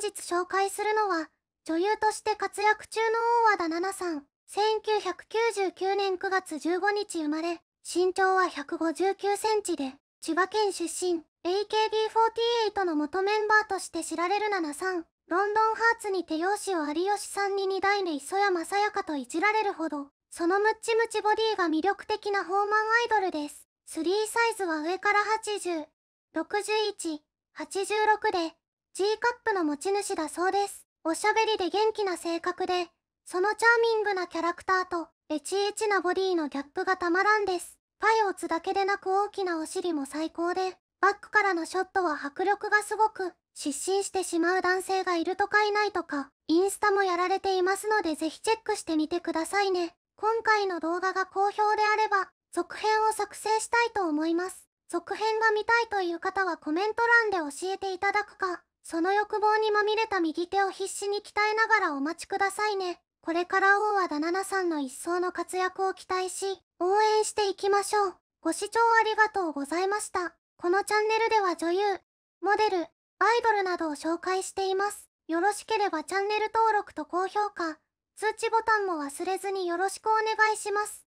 本日紹介するのは、女優として活躍中の大和田奈々さん。1999年9月15日生まれ、身長は159センチで、千葉県出身、AKB48 の元メンバーとして知られる奈々さん。ロンドンハーツに手用紙を有吉さんに二代目磯山さやかといじられるほど、そのムッチムチボディが魅力的なホーマンアイドルです。3サイズは上から80、61、86で、G カップの持ち主だそうです。おしゃべりで元気な性格で、そのチャーミングなキャラクターと、エチエチなボディのギャップがたまらんです。パイオツだけでなく大きなお尻も最高で、バックからのショットは迫力がすごく、失神してしまう男性がいるとかいないとか、インスタもやられていますのでぜひチェックしてみてくださいね。今回の動画が好評であれば、続編を作成したいと思います。続編が見たいという方はコメント欄で教えていただくか、その欲望にまみれた右手を必死に鍛えながらお待ちくださいね。これから王和田奈々さんの一層の活躍を期待し、応援していきましょう。ご視聴ありがとうございました。このチャンネルでは女優、モデル、アイドルなどを紹介しています。よろしければチャンネル登録と高評価、通知ボタンも忘れずによろしくお願いします。